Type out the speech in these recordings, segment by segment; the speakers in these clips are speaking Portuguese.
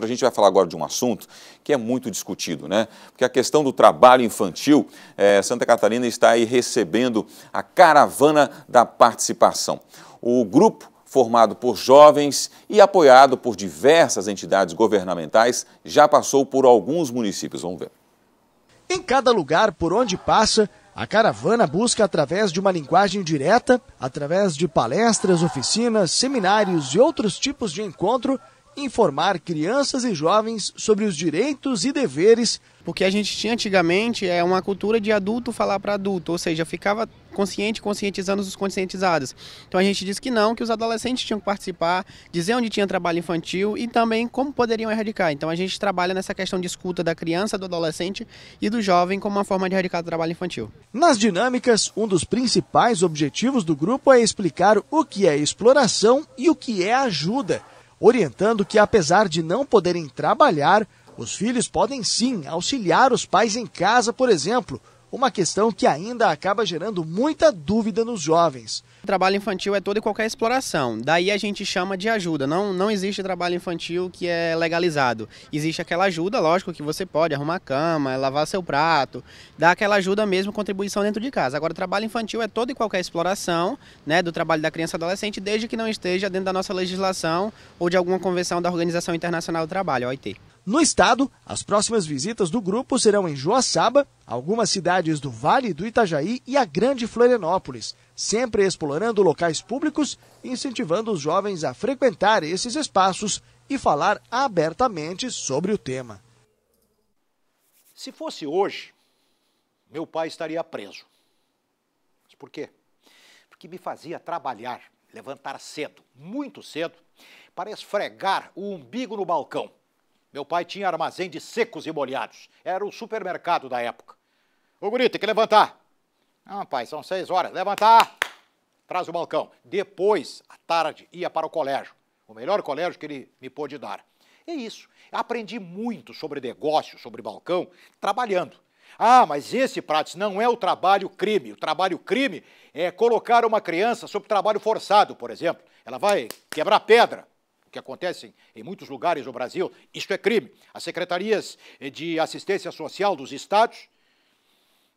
A gente vai falar agora de um assunto que é muito discutido, né? Porque a questão do trabalho infantil, eh, Santa Catarina está aí recebendo a caravana da participação. O grupo formado por jovens e apoiado por diversas entidades governamentais já passou por alguns municípios. Vamos ver. Em cada lugar por onde passa, a caravana busca, através de uma linguagem direta, através de palestras, oficinas, seminários e outros tipos de encontro, informar crianças e jovens sobre os direitos e deveres. Porque a gente tinha antigamente é uma cultura de adulto falar para adulto, ou seja, ficava consciente conscientizando os conscientizados. Então a gente disse que não, que os adolescentes tinham que participar, dizer onde tinha trabalho infantil e também como poderiam erradicar. Então a gente trabalha nessa questão de escuta da criança, do adolescente e do jovem como uma forma de erradicar o trabalho infantil. Nas dinâmicas, um dos principais objetivos do grupo é explicar o que é exploração e o que é ajuda orientando que, apesar de não poderem trabalhar, os filhos podem sim auxiliar os pais em casa, por exemplo, uma questão que ainda acaba gerando muita dúvida nos jovens. O trabalho infantil é toda e qualquer exploração, daí a gente chama de ajuda. Não, não existe trabalho infantil que é legalizado. Existe aquela ajuda, lógico, que você pode arrumar a cama, lavar seu prato, dar aquela ajuda mesmo, contribuição dentro de casa. Agora, trabalho infantil é toda e qualquer exploração né, do trabalho da criança e adolescente, desde que não esteja dentro da nossa legislação ou de alguma convenção da Organização Internacional do Trabalho, a OIT. No estado, as próximas visitas do grupo serão em Joaçaba, algumas cidades do Vale do Itajaí e a Grande Florianópolis, sempre explorando locais públicos e incentivando os jovens a frequentar esses espaços e falar abertamente sobre o tema. Se fosse hoje, meu pai estaria preso. Mas por quê? Porque me fazia trabalhar, levantar cedo, muito cedo, para esfregar o umbigo no balcão meu pai tinha armazém de secos e molhados. Era o supermercado da época. Ô, guri, tem que levantar. Ah, pai, são seis horas. Levantar! Traz o balcão. Depois, à tarde, ia para o colégio. O melhor colégio que ele me pôde dar. É isso. Aprendi muito sobre negócio, sobre balcão, trabalhando. Ah, mas esse, Prates, não é o trabalho crime. O trabalho crime é colocar uma criança sob trabalho forçado, por exemplo. Ela vai quebrar pedra, que acontecem em muitos lugares do Brasil, isto é crime. As secretarias eh, de assistência social dos estados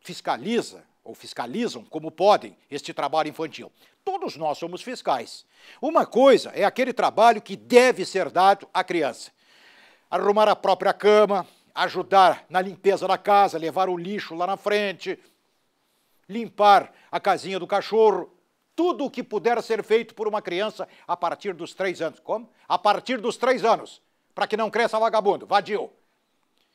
fiscalizam ou fiscalizam como podem este trabalho infantil. Todos nós somos fiscais. Uma coisa é aquele trabalho que deve ser dado à criança. Arrumar a própria cama, ajudar na limpeza da casa, levar o lixo lá na frente, limpar a casinha do cachorro, tudo o que puder ser feito por uma criança a partir dos três anos. Como? A partir dos três anos, para que não cresça vagabundo, vadio.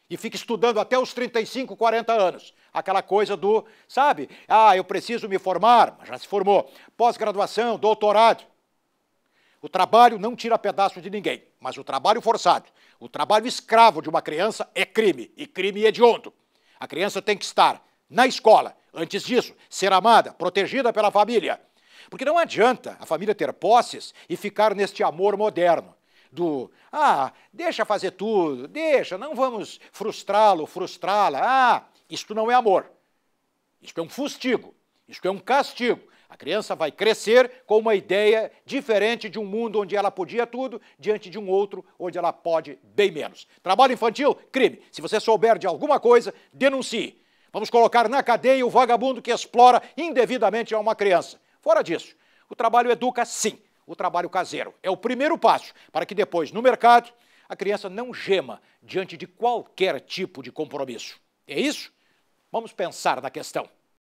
E fique estudando até os 35, 40 anos. Aquela coisa do, sabe? Ah, eu preciso me formar, mas já se formou. Pós-graduação, doutorado. O trabalho não tira pedaço de ninguém, mas o trabalho forçado, o trabalho escravo de uma criança é crime, e crime hediondo. A criança tem que estar na escola, antes disso, ser amada, protegida pela família porque não adianta a família ter posses e ficar neste amor moderno do ah, deixa fazer tudo, deixa, não vamos frustrá-lo, frustrá-la. Ah, isto não é amor. Isto é um fustigo, isto é um castigo. A criança vai crescer com uma ideia diferente de um mundo onde ela podia tudo, diante de um outro onde ela pode bem menos. Trabalho infantil, crime. Se você souber de alguma coisa, denuncie. Vamos colocar na cadeia o vagabundo que explora indevidamente a uma criança. Fora disso, o trabalho educa sim, o trabalho caseiro. É o primeiro passo para que depois, no mercado, a criança não gema diante de qualquer tipo de compromisso. É isso? Vamos pensar na questão.